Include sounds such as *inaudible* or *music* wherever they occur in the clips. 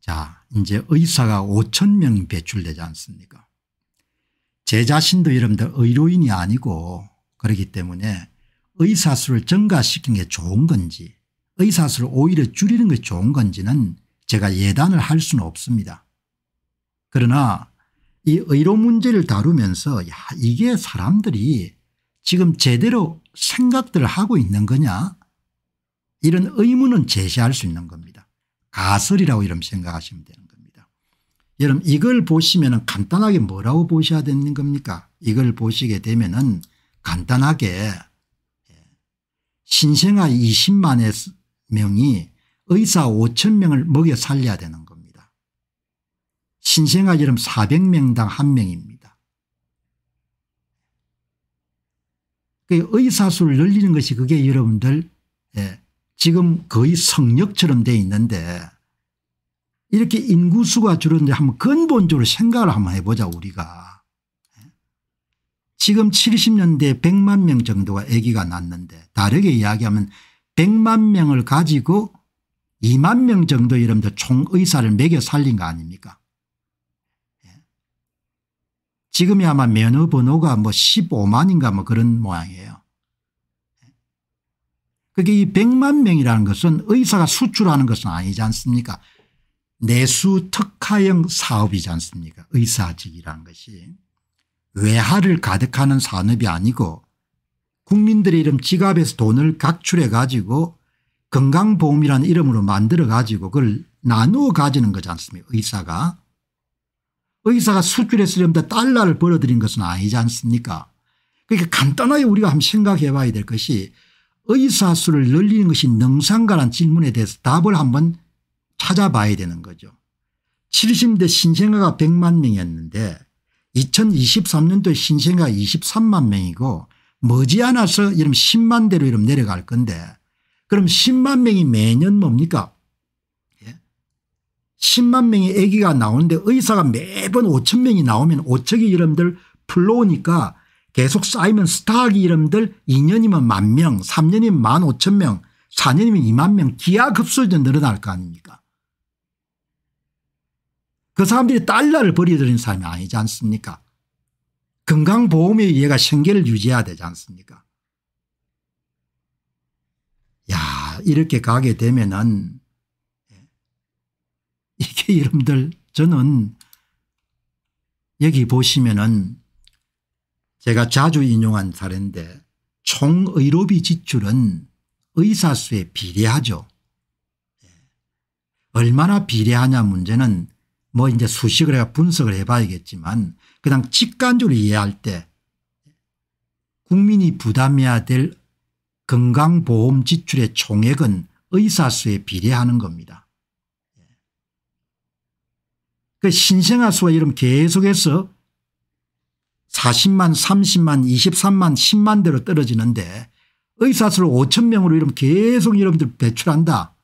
자 이제 의사가 5천 명이 배출되지 않습니까 제 자신도 여러분들 의료인이 아니고 그렇기 때문에 의사 수를 증가시킨 게 좋은 건지 의사 수를 오히려 줄이는 게 좋은 건지는 제가 예단을 할 수는 없습니다. 그러나 이 의료 문제를 다루면서 야 이게 사람들이 지금 제대로 생각들을 하고 있는 거냐 이런 의문은 제시할 수 있는 겁니다. 가설이라고 이름 생각하시면 되는 겁니다. 여러분 이걸 보시면 간단하게 뭐라고 보셔야 되는 겁니까 이걸 보시게 되면 은 간단하게 예, 신생아 2 0만 명이 의사 5천 명을 먹여 살려야 되는 겁니다. 신생아 이름 400명당 1명입니다. 그 의사수를 늘리는 것이 그게 여러분들 예, 지금 거의 성역처럼 돼 있는데 이렇게 인구수가 줄었는데 한번 근본적으로 생각을 한번 해보자 우리가. 지금 70년대 100만 명 정도가 아기가 났는데 다르게 이야기하면 100만 명을 가지고 2만 명 정도 여러분들 총의사를 매겨 살린 거 아닙니까 지금이 아마 면허 번호가 뭐 15만인가 뭐 그런 모양이에요. 그게 이 100만 명이라는 것은 의사가 수출하는 것은 아니지 않습니까 내수 특화형 사업이지 않습니까 의사직이라는 것이 외화를 가득하는 산업이 아니고 국민들의 이름 지갑에서 돈을 각출해 가지고 건강보험이라는 이름으로 만들어 가지고 그걸 나누어 가지는 거지 않습니까 의사가 의사가 수출했으려면 달러를 벌어들인 것은 아니지 않습니까 그러니까 간단하게 우리가 한번 생각해 봐야 될 것이 의사 수를 늘리는 것이 능상가란 질문에 대해서 답을 한번 찾아봐야 되는 거죠. 70대 신생아가 100만 명이었는데 2023년도에 신생아가 23만 명이고 머지않아서 이런 10만 대로 이런 내려갈 건데 그럼 10만 명이 매년 뭡니까 10만 예? 명의 아기가 나오는데 의사가 매번 5천 명이 나오면 5천이 여러분들 불러오니까 계속 쌓이면 스타학 이름들 2년이면 만 명, 3년이면 만 5천 명, 4년이면 2만 명 기하급수로 늘어날 거 아닙니까? 그 사람들이 달러를 버리들인 사람이 아니지 않습니까? 건강보험에 얘가 생계를 유지해야 되지 않습니까? 야 이렇게 가게 되면은 예, 이게 여러분들 저는 여기 보시면은 제가 자주 인용한 사례인데 총의료비 지출은 의사수에 비례하죠. 예. 얼마나 비례하냐 문제는 뭐 이제 수식을 해가 분석을 해봐야겠지만 그냥 직관적으로 이해할 때 국민이 부담해야 될 건강보험 지출의 총액은 의사수에 비례하는 겁니다. 예. 그 신생아 수가 이런 계속해서 40만 30만 23만 10만대로 떨어지는데 의사수를 5천 명으로 이러면 계속 여러분들 배출한다.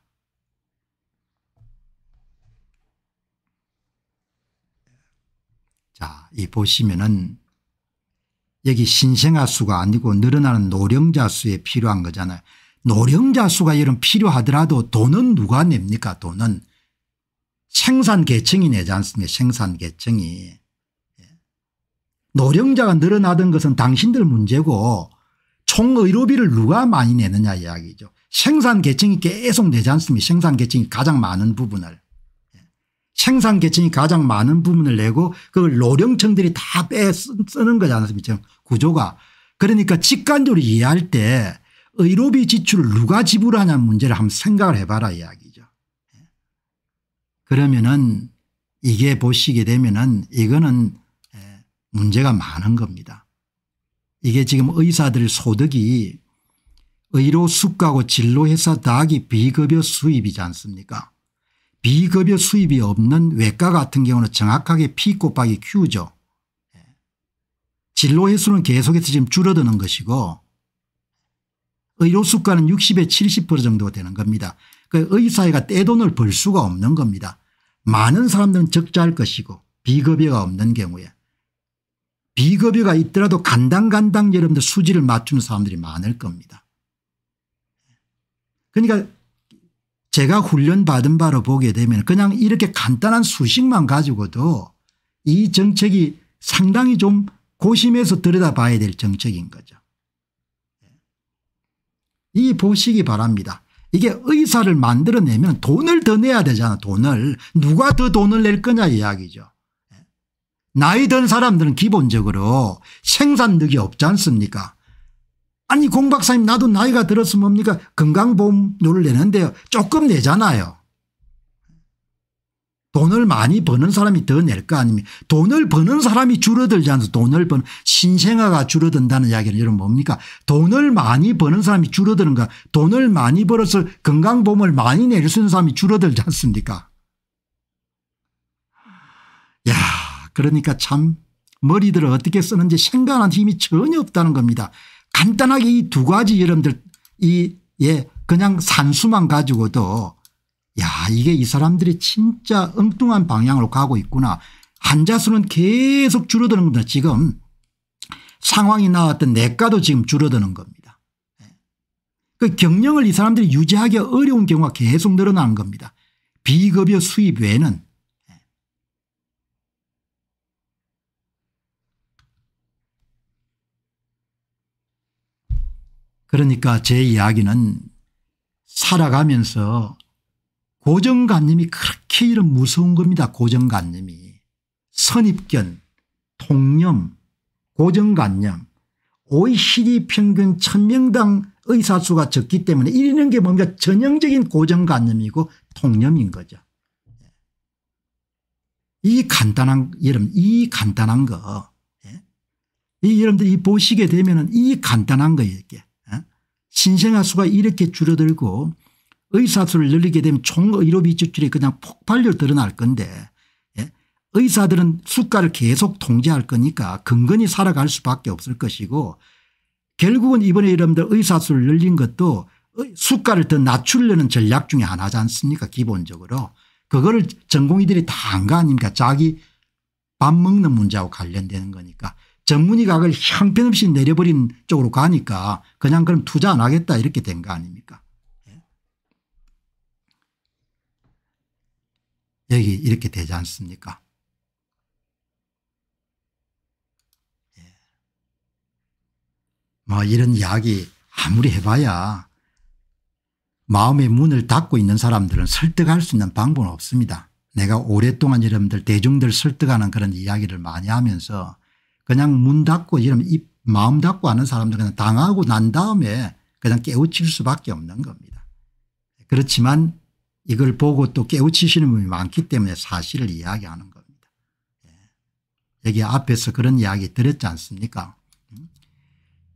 자, 이 보시면은 여기 신생아 수가 아니고 늘어나는 노령자 수에 필요한 거잖아요. 노령자 수가 이런 필요하더라도 돈은 누가 냅니까 돈은. 생산계층이 내지 않습니까 생산계층이. 노령자가 늘어나던 것은 당신들 문제고 총의료비를 누가 많이 내느냐 이야기죠. 생산계층이 계속 내지 않습니까 생산계층이 가장 많은 부분을. 예. 생산계층이 가장 많은 부분을 내고 그걸 노령층들이 다 빼 쓰는 거지 않습니까 지금 구조가. 그러니까 직관적으로 이해할 때 의료비 지출을 누가 지불하냐는 문제를 한번 생각을 해봐라 이야기죠. 예. 그러면은 이게 보시게 되면은 이거는 문제가 많은 겁니다. 이게 지금 의사들 소득이 의료 수가고 진로회사 다하기 비급여 수입이지 않습니까 비급여 수입이 없는 외과 같은 경우는 정확하게 P 곱하기 Q죠. 예. 진로 횟수는 계속해서 지금 줄어드는 것이고 의료 수가는 60에 70% 정도가 되는 겁니다. 그 의사회가 떼돈을 벌 수가 없는 겁니다. 많은 사람들은 적자할 것이고 비급여가 없는 경우에 비급여가 있더라도 간당간당 여러분들 수지를 맞추는 사람들이 많을 겁니다. 그러니까 제가 훈련받은 바로 보게 되면 그냥 이렇게 간단한 수식만 가지고도 이 정책이 상당히 좀 고심해서 들여다봐야 될 정책인 거죠. 이 보시기 바랍니다. 이게 의사를 만들어내면 돈을 더 내야 되잖아 돈을. 누가 더 돈을 낼 거냐 이야기죠. 나이 든 사람들은 기본적으로 생산력이 없지 않습니까 아니 공 박사님 나도 나이가 들었으면 뭡니까 건강보험료를 내는데요 조금 내잖아요. 돈을 많이 버는 사람이 더 낼 거 아닙니까 돈을 버는 사람이 줄어들지 않아서 돈을 버는 신생아가 줄어든다는 이야기는 여러분 뭡니까 돈을 많이 버는 사람이 줄어드는 거 돈을 많이 벌어서 건강보험을 많이 낼 수 있는 사람이 줄어들지 않습니까 야 그러니까 참 머리들을 어떻게 쓰는지 생각하는 힘이 전혀 없다는 겁니다. 간단하게 이 두 가지 여러분들 이예 그냥 산수만 가지고도 야 이게 이 사람들이 진짜 엉뚱한 방향으로 가고 있구나. 환자 수는 계속 줄어드는 겁니다. 지금 상황이 나왔던 내과도 지금 줄어드는 겁니다. 예. 그 경영을 이 사람들이 유지하기 어려운 경우가 계속 늘어나는 겁니다. 비급여 수입 외에는 그러니까 제 이야기는 살아가면서 고정관념이 그렇게 이런 무서운 겁니다. 고정관념이 선입견 통념 고정관념 OECD 평균 1000명당 의사수가 적기 때문에 이르는 게 뭔가 전형적인 고정관념이고 통념인 거죠. 이 간단한 여러분 이 간단한 거이 예? 여러분들이 보시게 되면 이 간단한 거예요 게 신생아 수가 이렇게 줄어들고 의사 수를 늘리게 되면 총의료 비지출이 그냥 폭발적으로 드러날 건데 예? 의사들은 수가를 계속 통제할 거니까 근근히 살아갈 수밖에 없을 것이고 결국은 이번에 여러분들 의사 수를 늘린 것도 수가를 더 낮추려는 전략 중에 하나지 않습니까 기본적으로 그거를 전공의들이 다 한 거 아닙니까 자기 밥 먹는 문제하고 관련되는 거니까 전문의각을 형편없이 내려버린 쪽으로 가니까 그냥 그럼 투자 안 하겠다 이렇게 된 거 아닙니까 예. 여기 이렇게 되지 않습니까 예. 뭐 이런 이야기 아무리 해봐야 마음의 문을 닫고 있는 사람들은 설득할 수 있는 방법은 없습니다. 내가 오랫동안 여러분들 대중들 설득하는 그런 이야기를 많이 하면서 그냥 문 닫고 이러면 입 마음 닫고 하는 사람들은 당하고 난 다음에 그냥 깨우칠 수밖에 없는 겁니다. 그렇지만 이걸 보고 또 깨우치시는 분이 많기 때문에 사실을 이야기하는 겁니다. 예. 여기 앞에서 그런 이야기 들었지 않습니까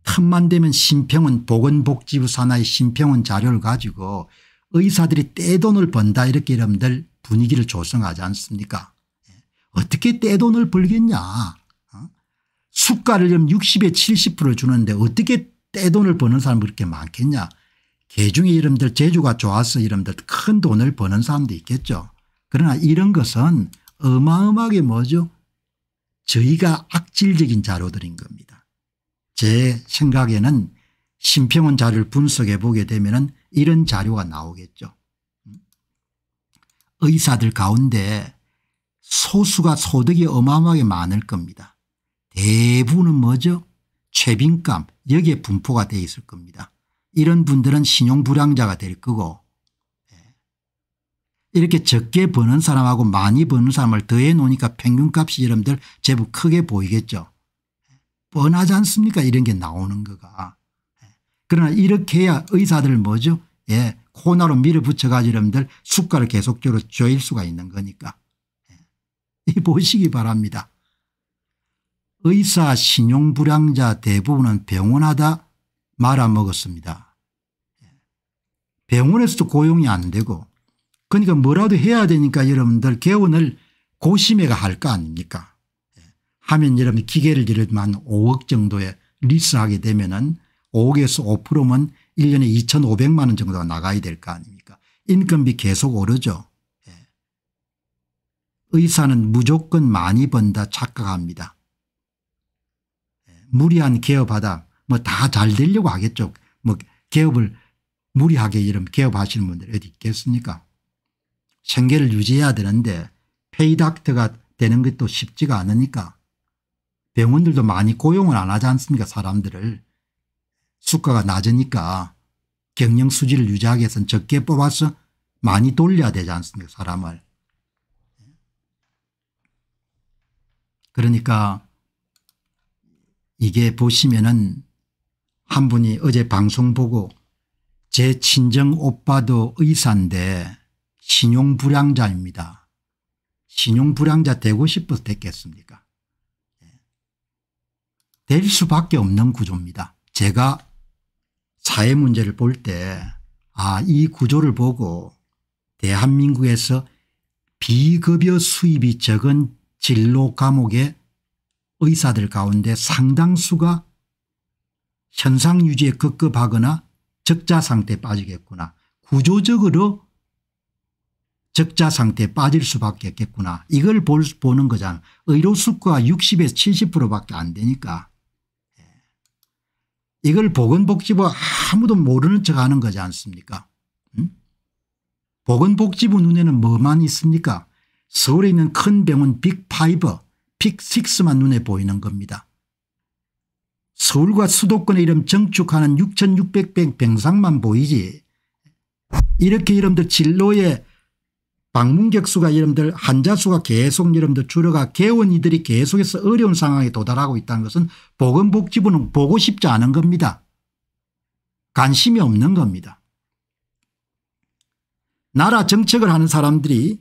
틈만 음? 되면 심평은 보건복지부 산하의 심평원 자료를 가지고 의사들이 떼돈을 번다 이렇게 여러분들 분위기를 조성하지 않습니까 예. 어떻게 떼돈을 벌겠냐 수가를 60에 70%를 주는데 어떻게 떼돈을 버는 사람이 그렇게 많겠냐. 개중에 이름들 재주가 좋아서 이름들 큰 돈을 버는 사람도 있겠죠. 그러나 이런 것은 어마어마하게 뭐죠 저희가 악질적인 자료들인 겁니다. 제 생각에는 심평원 자료를 분석해 보게 되면 이런 자료가 나오겠죠. 의사들 가운데 소수가 소득이 어마어마하게 많을 겁니다. 대부분은 뭐죠? 최빈감 여기에 분포가 되어 있을 겁니다. 이런 분들은 신용불량자가 될 거고 예. 이렇게 적게 버는 사람하고 많이 버는 사람을 더해 놓으니까 평균값이 여러분들 제법 크게 보이겠죠. 뻔하지 않습니까 이런 게 나오는 거가. 예. 그러나 이렇게 해야 의사들 뭐죠 예, 코너로 밀어붙여 가지고 여러분들 수가를 계속적으로 조일 수가 있는 거니까. 예, 보시기 바랍니다. 의사 신용불량자 대부분은 병원하다 말아먹었습니다. 병원에서도 고용이 안 되고 그러니까 뭐라도 해야 되니까 여러분들 개원을 고심해가 할 거 아닙니까 예. 하면 여러분 기계를 예를 들 5억 정도에 리스하게 되면 은 5억에서 5%면 1년에 2,500만 원 정도가 나가야 될 거 아닙니까 인건비 계속 오르죠. 예. 의사는 무조건 많이 번다 착각합니다. 무리한 개업하다 뭐 다 잘 되려고 하겠죠. 뭐 개업을 무리하게 이런 개업하시는 분들 어디 있겠습니까 생계를 유지해야 되는데 페이닥터가 되는 것도 쉽지가 않으니까 병원들도 많이 고용을 안 하지 않습니까 사람들을 수가가 낮으니까 경영 수지를 유지하기 위해서는 적게 뽑아서 많이 돌려야 되지 않습니까 사람을 그러니까 이게 보시면은 한 분이 어제 방송 보고 제 친정 오빠도 의사인데 신용불량자입니다. 신용불량자 되고 싶어서 됐겠습니까 예. 될 수밖에 없는 구조입니다. 제가 사회 문제를 볼 때아이 구조를 보고 대한민국에서 비급여 수입이 적은 진로 과목에 의사들 가운데 상당수가 현상 유지에 급급하거나 적자 상태에 빠지겠구나. 구조적으로 적자 상태에 빠질 수밖에 없겠구나. 이걸 볼, 보는 거잖아. 의료수가 60에서 70%밖에 안 되니까. 예. 이걸 보건복지부 아무도 모르는 척 하는 거지 않습니까? 응? 보건복지부 눈에는 뭐만 있습니까? 서울에 있는 큰 병원 빅파이버 빅6만 눈에 보이는 겁니다. 서울과 수도권의 이름 정축하는 6600백 병상만 보이지 이렇게 이름들 진로에 방문객 수가 이름들 환자 수가 계속 이름들 줄어가 개원 이들이 계속해서 어려운 상황에 도달하고 있다는 것은 보건복지부는 보고 싶지 않은 겁니다. 관심이 없는 겁니다. 나라 정책을 하는 사람들이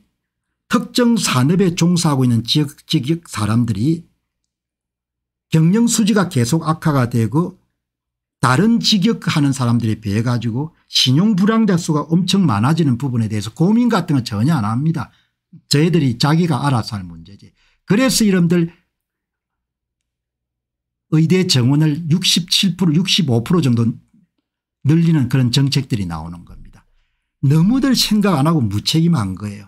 특정 산업에 종사하고 있는 지역, 지역 사람들이 경영 수지가 계속 악화가 되고 다른 직역하는 사람들에 비해 가지고 신용불량자 수가 엄청 많아지는 부분에 대해서 고민 같은 건 전혀 안 합니다. 저희들이 자기가 알아서 할 문제지. 그래서 이런들 의대 정원을 67% 65% 정도 늘리는 그런 정책들이 나오는 겁니다. 너무들 생각 안 하고 무책임한 거예요.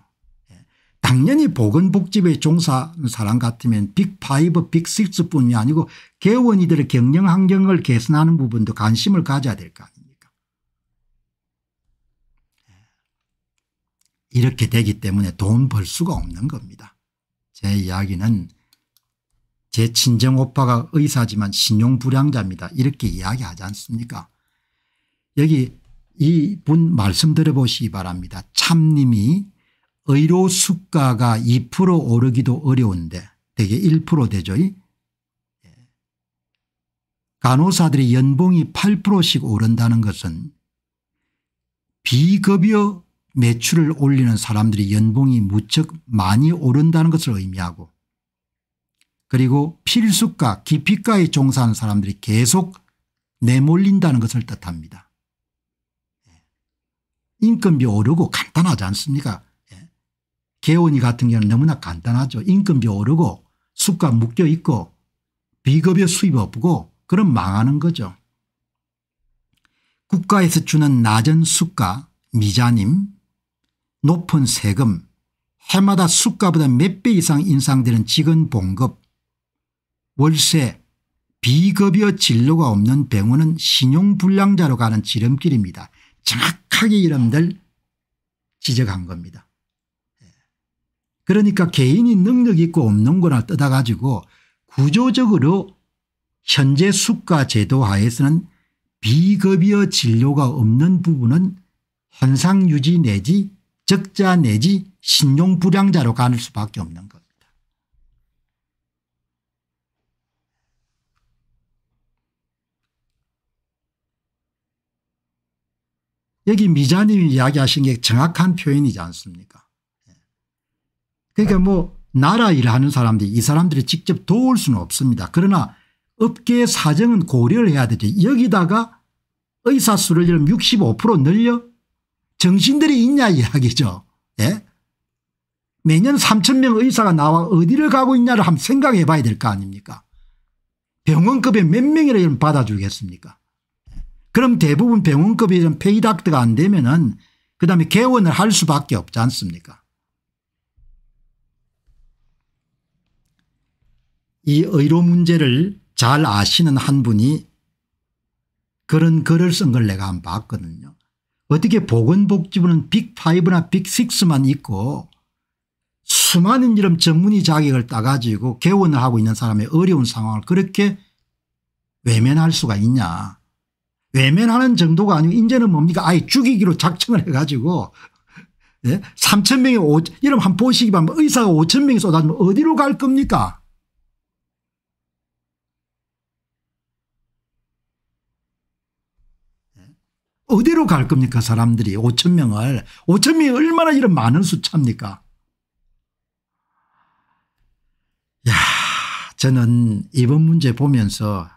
당연히 보건복지부에 종사하는 사람 같으면 빅5, 빅6 뿐이 아니고 개원이들의 경영 환경을 개선하는 부분도 관심을 가져야 될 거 아닙니까 예. 이렇게 되기 때문에 돈 벌 수가 없는 겁니다. 제 이야기는 제 친정 오빠가 의사지만 신용불량자입니다. 이렇게 이야기하지 않습니까 여기 이 분 말씀 들어보시기 바랍니다. 참님이 의료 수가가 2% 오르기도 어려운데 대개 1% 되죠. 예. 간호사들의 연봉이 8%씩 오른다는 것은 비급여 매출을 올리는 사람들이 연봉이 무척 많이 오른다는 것을 의미하고 그리고 필수과 기피과에 종사하는 사람들이 계속 내몰린다는 것을 뜻합니다. 예. 인건비 오르고 간단하지 않습니까 개원이 같은 경우는 너무나 간단하죠. 인건비 오르고 수가 묶여 있고 비급여 수입 없고 그럼 망하는 거죠. 국가에서 주는 낮은 수가 미자님 높은 세금 해마다 수가보다 몇 배 이상 인상되는 직원 봉급 월세 비급여 진로가 없는 병원은 신용불량자로 가는 지름길입니다. 정확하게 이름들 지적한 겁니다. 그러니까 개인이 능력 이 있고 없는 거나 떠나가지고 구조적으로 현재 수가 제도 하에서는 비급여 진료가 없는 부분은 현상 유지 내지 적자 내지 신용 불량자로 가는 수밖에 없는 겁니다. 여기 미자님이 이야기하신 게 정확한 표현이지 않습니까 그러니까 뭐 나라 일하는 사람들이 이 사람들이 직접 도울 수는 없습니다. 그러나 업계 사정은 고려를 해야 되죠. 여기다가 의사 수를 65% 늘려 정신들이 있냐 이야기죠. 예? 매년 3천 명 의사가 나와 어디를 가고 있냐를 한번 생각해 봐야 될 거 아닙니까 병원급에 몇명이라 받아주겠습니까 그럼 대부분 병원급이 페이닥트가 안 되면 은그 다음에 개원을 할 수밖에 없지 않습니까 이 의료 문제를 잘 아시는 한 분이 그런 글을 쓴 걸 내가 안 봤거든요. 어떻게 보건복지부는 빅5나 빅6만 있고 수많은 이름 전문의 자격을 따가지고 개원을 하고 있는 사람의 어려운 상황을 그렇게 외면할 수가 있냐. 외면하는 정도가 아니고 이제는 뭡니까 아예 죽이기로 작정을 해가지고 예? 3천 명이 5, 이런 한 보시기 바랍니다. 의사가 5천 명이 쏟아지면 어디로 갈 겁니까 어디로 갈 겁니까 사람들이 5천 명을 5천 명이 얼마나 이런 많은 수자입니까야 저는 이번 문제 보면서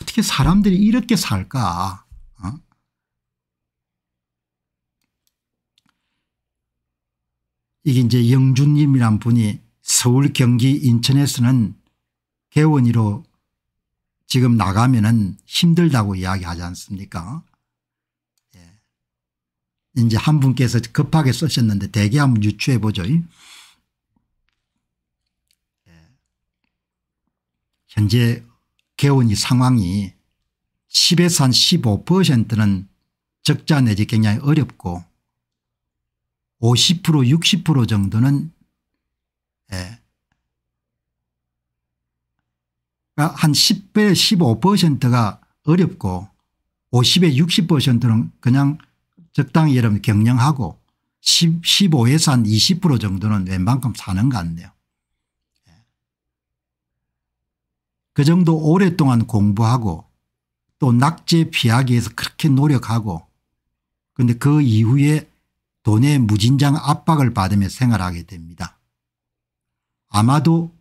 어떻게 사람들이 이렇게 살까 어? 이게 이제 영준님이란 분이 서울 경기 인천에서는 개원이로 지금 나가면 은 힘들다고 이야기하지 않습니까 이제 한 분께서 급하게 쓰셨는데 대개 한번 유추해 보죠. 예. 현재 개원이 상황이 10에서 한 15%는 적자 내지 굉장히 어렵고 50% 60% 정도는 예. 그러니까 한 10배 15%가 어렵고 50에 60%는 그냥 적당히 여러분 경영하고 10, 15에서 한 20% 정도는 웬만큼 사는 것 같네요. 예. 그 정도 오랫동안 공부하고 또 낙제 피하기 위해서 그렇게 노력하고 그런데 그 이후에 돈의 무진장 압박을 받으며 생활하게 됩니다. 아마도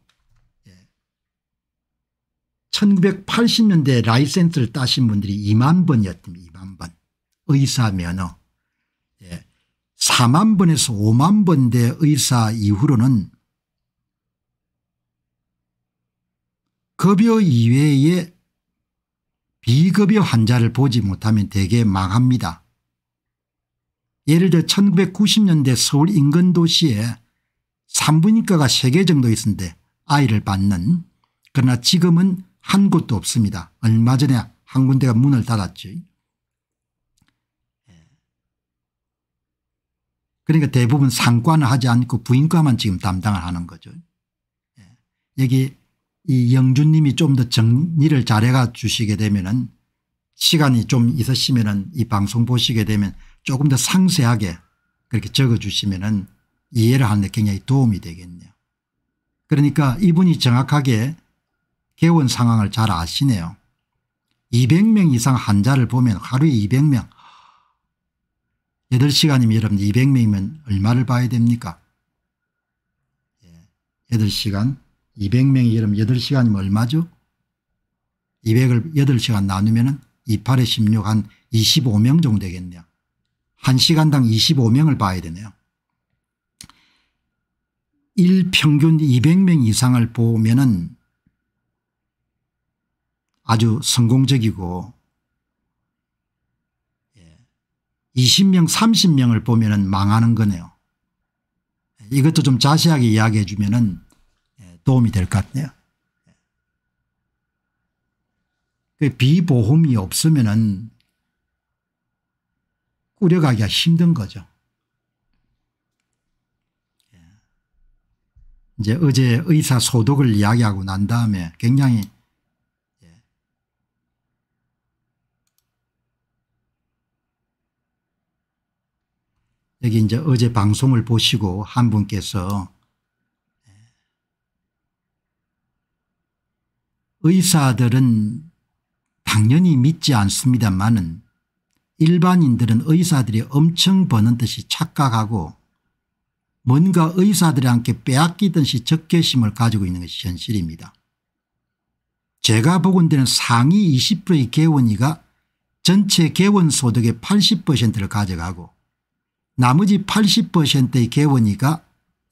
1980년대 예. 라이센스를 따신 분들이 2만 번이었습니다. 2만 번. 의사 면허. 4만 번에서 5만 번대 의사 이후로는 급여 이외에 비급여 환자를 보지 못하면 대개 망합니다. 예를 들어 1990년대 서울 인근 도시에 산부인과가 3개 정도 있었는데 아이를 받는 그러나 지금은 한 곳도 없습니다. 얼마 전에 한 군데가 문을 닫았지 그러니까 대부분 상관을 하지 않고 부인과만 지금 담당을 하는 거죠. 예. 여기 이 영준님이 좀 더 정리를 잘해가 주시게 되면은 시간이 좀 있으시면은 이 방송 보시게 되면 조금 더 상세하게 그렇게 적어 주시면은 이해를 하는데 굉장히 도움이 되겠네요. 그러니까 이분이 정확하게 개원 상황을 잘 아시네요. 200명 이상 환자를 보면 하루에 200명 8시간이면 여러분 200명이면 얼마를 봐야 됩니까? 8시간 예, 200명이 여러분 8시간이면 얼마죠? 200을 8시간 나누면 은 28에 16 한 25명 정도 되겠네요. 1시간당 25명을 봐야 되네요. 일평균 200명 이상을 보면 은 아주 성공적이고 20명 30명을 보면 은 망하는 거네요. 이것도 좀 자세하게 이야기해 주면 은 예, 도움이 될 것 같네요. 그 비보험이 없으면 은 꾸려가기가 힘든 거죠. 예. 이제 어제 의사 소독을 이야기하고 난 다음에 굉장히 여기 이제 어제 방송을 보시고 한 분께서 의사들은 당연히 믿지 않습니다만은 일반인들은 의사들이 엄청 버는 듯이 착각하고 뭔가 의사들한테 빼앗기듯이 적개심을 가지고 있는 것이 현실입니다. 제가 보건대는 상위 20%의 개원이가 전체 개원 소득의 80%를 가져가고 나머지 80%의 개원이가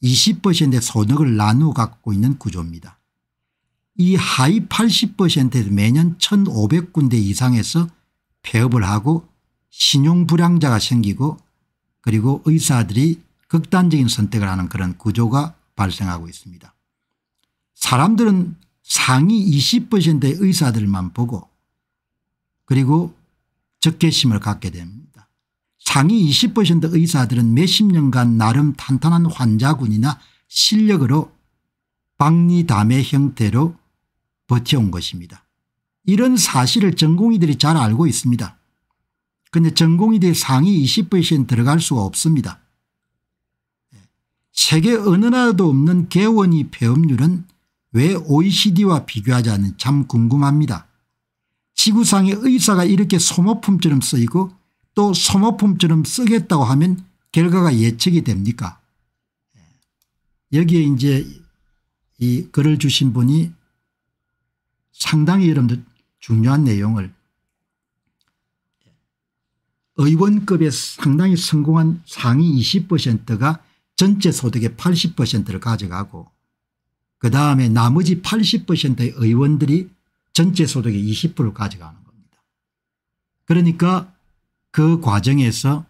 20%의 소득을 나누어 갖고 있는 구조입니다. 이 하위 80%에 매년 1500군데 이상에서 폐업을 하고 신용불량자가 생기고 그리고 의사들이 극단적인 선택을 하는 그런 구조가 발생하고 있습니다. 사람들은 상위 20%의 의사들만 보고 그리고 적개심을 갖게 됩니다. 상위 20% 의사들은 몇십 년간 나름 탄탄한 환자군이나 실력으로 박리담의 형태로 버텨온 것입니다. 이런 사실을 전공의들이 잘 알고 있습니다. 그런데 전공의들이 상위 20%는 들어갈 수가 없습니다. 세계 어느 나라도 없는 개원이 폐업률은 왜 OECD와 비교하지않는지참 궁금합니다. 지구상의 의사가 이렇게 소모품처럼 쓰이고 또 소모품처럼 쓰겠다고 하면 결과가 예측이 됩니까 예. 여기에 이제 이 글을 주신 분이 상당히 여러분들 중요한 내용을 의원급에 상당히 성공한 상위 20%가 전체 소득의 80%를 가져가고 그 다음에 나머지 80%의 의원들이 전체 소득의 20%를 가져가는 겁니다. 그러니까 그 과정에서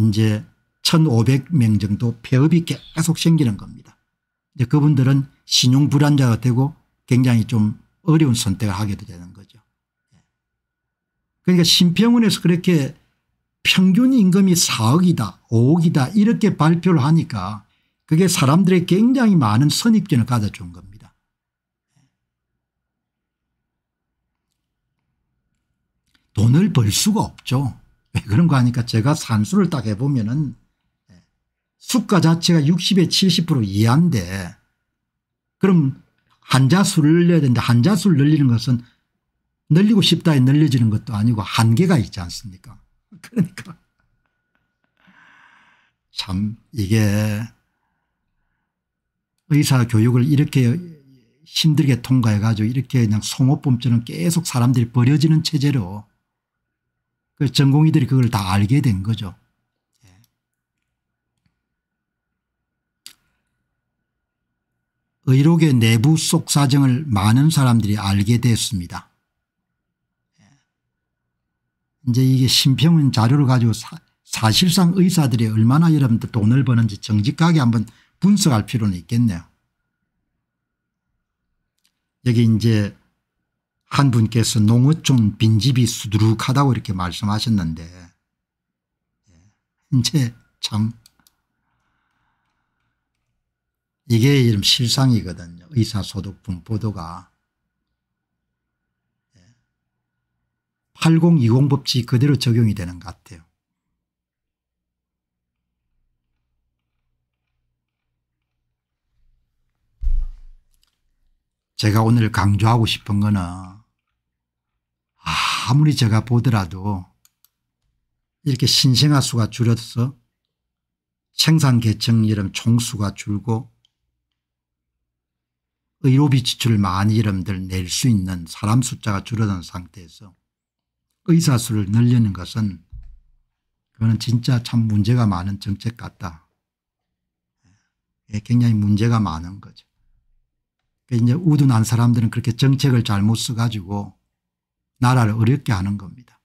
이제 1500명 정도 폐업이 계속 생기는 겁니다. 이제 그분들은 신용 불안자가 되고 굉장히 좀 어려운 선택을 하게 되는 거죠. 예. 그러니까 심평원에서 그렇게 평균 임금이 4억이다 5억이다 이렇게 발표를 하니까 그게 사람들의 굉장히 많은 선입견을 가져준 겁니다. 돈을 벌 수가 없죠. 예, 그런 거 하니까 제가 산수를 딱 해보면 은 수가 예, 자체가 60에 70% 이하인데 그럼 한자수를 늘려야 되는데 한자수를 늘리는 것은 늘리고 싶다에 늘려지는 것도 아니고 한계가 있지 않습니까 *laughs* 그러니까 참 이게 의사 교육을 이렇게 힘들게 통과해 가지고 이렇게 그냥 송어범처럼 계속 사람들이 버려지는 체제로 그 전공의들이 그걸 다 알게 된 거죠. 예. 의료계 내부 속 사정을 많은 사람들이 알게 됐습니다. 예. 이제 이게 심평은 자료를 가지고 사, 사실상 의사들이 얼마나 여러분들 돈을 버는지 정직하게 한번 분석할 필요는 있겠네요. 여기 이제 한 분께서 농어좀 빈집이 수두룩하다고 이렇게 말씀하셨는데 예. 이제 참 이게 이런 실상이거든요. 의사소득 분포도가 8020 예. 법칙 그대로 적용이 되는 것 같아요. 제가 오늘 강조하고 싶은 거는 아무리 제가 보더라도 이렇게 신생아 수가 줄어서 생산 계층 이름 총수가 줄고 의료비 지출을 많이 이름들 낼 수 있는 사람 숫자가 줄어든 상태에서 의사 수를 늘리는 것은 그거는 진짜 참 문제가 많은 정책 같다. 예, 굉장히 문제가 많은 거죠. 그러니까 이제 우둔한 사람들은 그렇게 정책을 잘못 써가지고 나라를 어렵게 하는 겁니다.